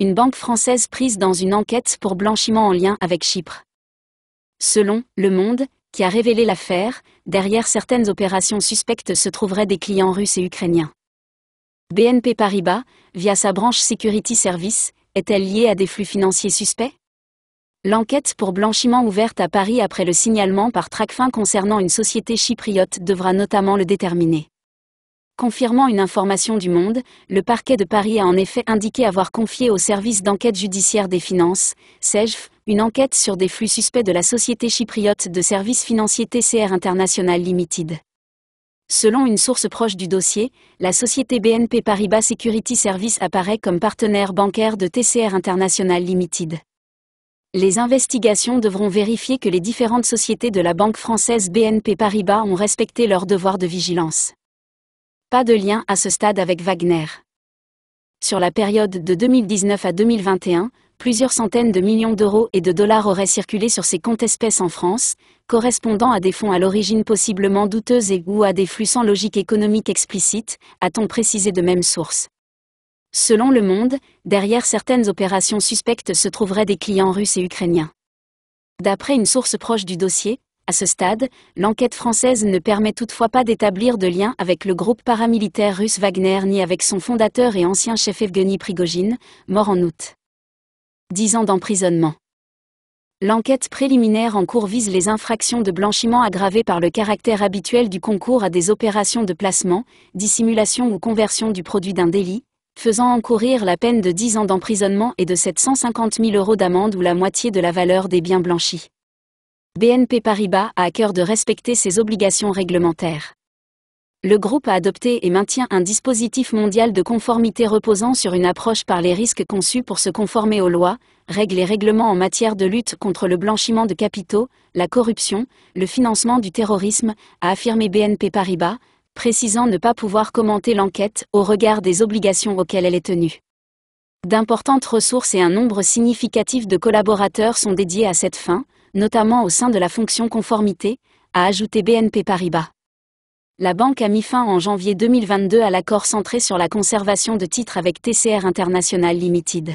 une banque française prise dans une enquête pour blanchiment en lien avec Chypre. Selon Le Monde, qui a révélé l'affaire, derrière certaines opérations suspectes se trouveraient des clients russes et ukrainiens. BNP Paribas, via sa branche Security Service, est-elle liée à des flux financiers suspects L'enquête pour blanchiment ouverte à Paris après le signalement par Tracfin concernant une société chypriote devra notamment le déterminer. Confirmant une information du Monde, le parquet de Paris a en effet indiqué avoir confié au service d'enquête judiciaire des finances, SEGF, une enquête sur des flux suspects de la société chypriote de services financiers TCR International Limited. Selon une source proche du dossier, la société BNP Paribas Security Service apparaît comme partenaire bancaire de TCR International Limited. Les investigations devront vérifier que les différentes sociétés de la banque française BNP Paribas ont respecté leur devoir de vigilance. Pas de lien à ce stade avec Wagner. Sur la période de 2019 à 2021, plusieurs centaines de millions d'euros et de dollars auraient circulé sur ces comptes espèces en France, correspondant à des fonds à l'origine possiblement douteuse et ou à des flux sans logique économique explicite, a-t-on précisé de même source. Selon Le Monde, derrière certaines opérations suspectes se trouveraient des clients russes et ukrainiens. D'après une source proche du dossier, à ce stade, l'enquête française ne permet toutefois pas d'établir de lien avec le groupe paramilitaire russe Wagner ni avec son fondateur et ancien chef Evgeny Prigogine, mort en août. 10 ans d'emprisonnement. L'enquête préliminaire en cours vise les infractions de blanchiment aggravées par le caractère habituel du concours à des opérations de placement, dissimulation ou conversion du produit d'un délit, faisant encourir la peine de 10 ans d'emprisonnement et de 750 000 euros d'amende ou la moitié de la valeur des biens blanchis. BNP Paribas a à cœur de respecter ses obligations réglementaires. Le groupe a adopté et maintient un dispositif mondial de conformité reposant sur une approche par les risques conçus pour se conformer aux lois, règles et règlements en matière de lutte contre le blanchiment de capitaux, la corruption, le financement du terrorisme, a affirmé BNP Paribas, précisant ne pas pouvoir commenter l'enquête au regard des obligations auxquelles elle est tenue. D'importantes ressources et un nombre significatif de collaborateurs sont dédiés à cette fin, notamment au sein de la fonction conformité, a ajouté BNP Paribas. La banque a mis fin en janvier 2022 à l'accord centré sur la conservation de titres avec TCR International Limited.